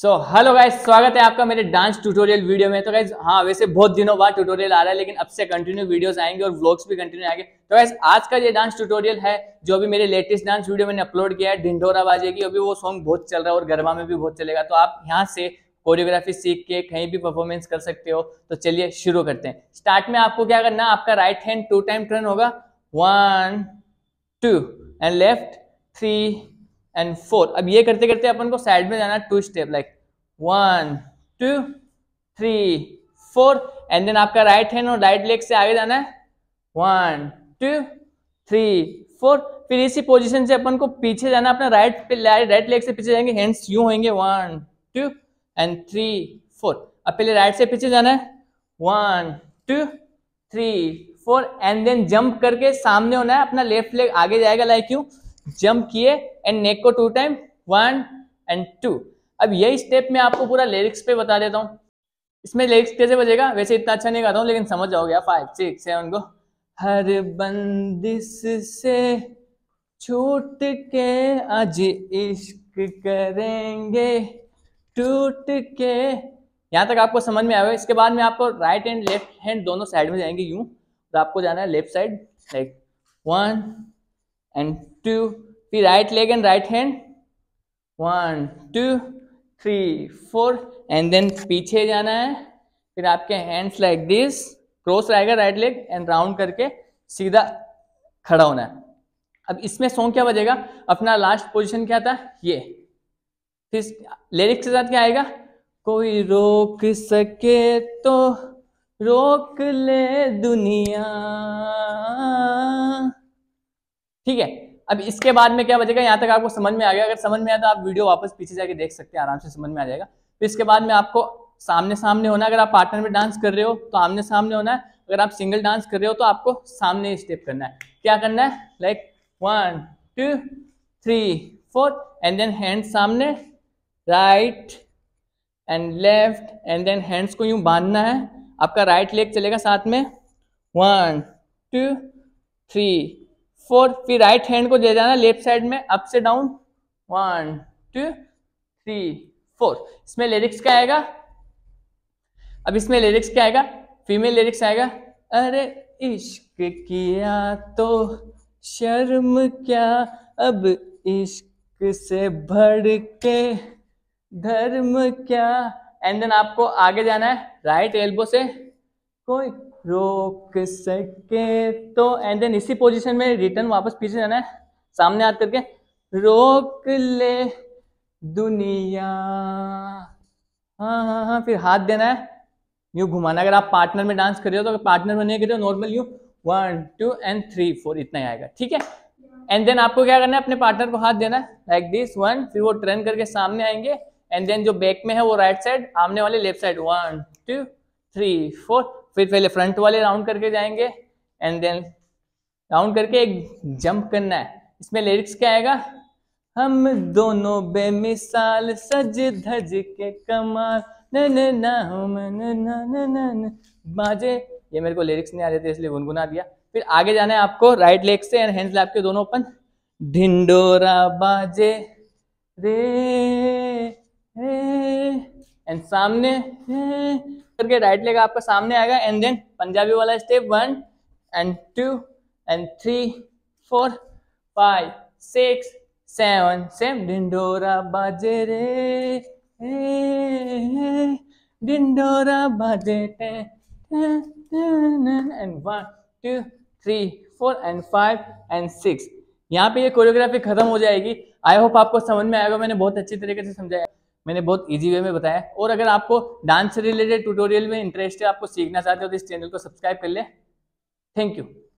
so hello guys स्वागत है आपका मेरे डांस ट्यूटोरियल वीडियो में तो गाइज हाँ वैसे बहुत दिनों बाद ट्यूटोरियल आ रहा है लेकिन अब से कंटिन्यू वीडियोस आएंगे और व्लॉग्स भी कंटिन्यू आएंगे तो गाइज आज का ये डांस ट्यूटोरियल है जो भी मेरे लेटेस्ट डांस वीडियो मैंने अपलोड किया है ढिंडोरा बाजे की अभी वो सॉन्ग बहुत चल रहा है और गरबा में भी बहुत चलेगा तो आप यहाँ से कोरियोग्राफी सीख के कहीं भी परफॉर्मेंस कर सकते हो तो चलिए शुरू करते हैं स्टार्ट में आपको क्या करना आपका right hand two time turn होगा one two and left three and four अब ये करते करते अपन को साइड में जाना two step like one two three four and then आपका राइट हैंड और राइट लेग से आगे जाना है वन टू थ्री फोर फिर इसी पोजीशन से अपन को पीछे जाना अपना राइट पे राइट लेग से पीछे जाएंगे हैंड्स यू होंगे one two and three four अब पहले राइट से पीछे जाना है one two three four and then jump करके सामने होना है अपना लेफ्ट लेग आगे जाएगा लाइक यू जंप किए एंड नेक को two time one and two अब यही स्टेप मैं आपको पूरा लिरिक्स पे बता देता हूँ इसमें लिरिक्स कैसे बजेगा वैसे इतना अच्छा नहीं गाता हूँ लेकिन समझ जाओगे फाइव सिक्स सेवन को हर बंदिश से छूट के आज इश्क करेंगे टूट के यहाँ तक आपको समझ में आएगा इसके बाद में आपको राइट एंड लेफ्ट हैंड दोनों साइड में जाएंगे यूं तो आपको जाना है left side like one and two फिर right leg and right hand one two three four and then पीछे जाना है फिर आपके हैंड्स लाइक दिस क्रॉस रहेगा राइट लेग एंड राउंड करके सीधा खड़ा होना है अब इसमें सॉन्ग क्या बजेगा अपना लास्ट पोजीशन क्या था ये फिर लिरिक्स के साथ क्या आएगा कोई रोक सके तो रोक ले दुनिया ठीक है अब इसके बाद में क्या बचेगा यहाँ तक आपको समझ में आ गया अगर समझ में आया तो आप वीडियो वापस पीछे जाके देख सकते हैं आराम से समझ में आ जाएगा फिर इसके बाद में आपको सामने सामने होना अगर आप पार्टनर में डांस कर रहे हो तो आमने सामने होना है अगर आप सिंगल डांस कर रहे हो तो आपको सामने स्टेप करना है क्या करना है like one two three four and then hand सामने right and left and then hands को यूं बांधना है आपका राइट लेग चलेगा साथ में वन टू थ्री फोर फिर राइट हैंड को ले जाना लेफ्ट साइड में अप से down one two three four इसमें लिरिक्स क्या आएगा अब इसमें लिरिक्स क्या आएगा फीमेल लिरिक्स आएगा अरे इश्क किया तो शर्म क्या अब इश्क से भड़ के धर्म क्या एंड देन आपको आगे जाना है राइट एल्बो से कोई रोक सके तो एंड देन इसी पोजीशन में रिटर्न वापस पीछे जाना है सामने हाथ करके रोक ले दुनिया हाँ हाँ हाँ फिर हाथ देना है यू घुमाना अगर आप पार्टनर में डांस कर रहे हो तो अगर पार्टनर में नहीं कर रहे हो नॉर्मल यू one two and three four इतना ही आएगा ठीक है एंड देन आपको क्या करना है अपने पार्टनर को हाथ देना है लाइक दिस वन फिर वो ट्रेन करके सामने आएंगे एंड देन जो बैक में है वो राइट साइड आमने वाले left side one two three four फिर पहले फ्रंट वाले राउंड करके जाएंगे एंड देन राउंड करके एक जंप करना है इसमें लिरिक्स क्या आएगा हम दोनों बेमिसाल सज धज के कमाल बाजे ये मेरे को लिरिक्स नहीं आ रहे थे इसलिए गुनगुना दिया फिर आगे जाना है आपको राइट लेग से एंड हैंड लैप के दोनों ओपन ढिंडोरा बाजे रे रे एंड सामने करके राइट लेग आपका सामने आएगा एंड देन पंजाबी वाला step one and two and three four five six seven same डिंडोरा बाजे रे डिंडोरा बाजे and one two three four and five and six यहाँ पे ये कोरियोग्राफी खत्म हो जाएगी आई होप आपको समझ में आएगा मैंने बहुत अच्छी तरीके से समझाया मैंने बहुत इजी वे में बताया और अगर आपको डांस से रिलेटेड ट्यूटोरियल में इंटरेस्ट है आपको सीखना चाहते हो तो इस चैनल को सब्सक्राइब कर ले थैंक यू